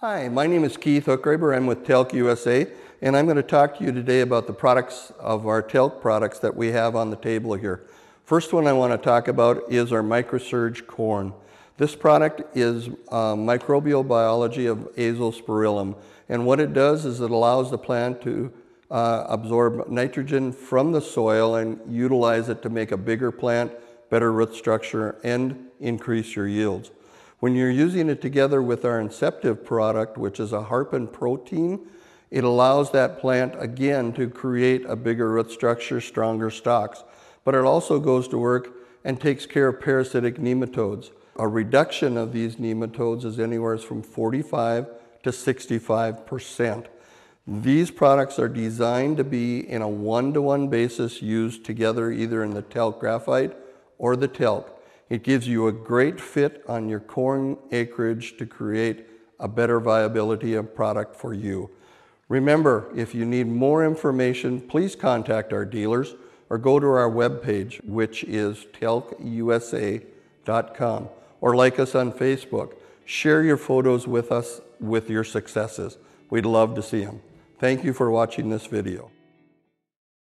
Hi, my name is Keith Hookraber. I'm with Telk USA, and I'm going to talk to you today about the products of our Telk products that we have on the table here. First one I want to talk about is our microsurge corn. This product is uh, microbial biology of azospirillum, and what it does is it allows the plant to uh, absorb nitrogen from the soil and utilize it to make a bigger plant, better root structure, and increase your yields. When you're using it together with our inceptive product, which is a harpin protein, it allows that plant again to create a bigger root structure, stronger stalks. But it also goes to work and takes care of parasitic nematodes. A reduction of these nematodes is anywhere from 45 to 65%. These products are designed to be in a one-to-one -one basis used together either in the talc graphite or the talc. It gives you a great fit on your corn acreage to create a better viability of product for you. Remember, if you need more information, please contact our dealers or go to our webpage, which is telkusa.com, or like us on Facebook. Share your photos with us with your successes. We'd love to see them. Thank you for watching this video.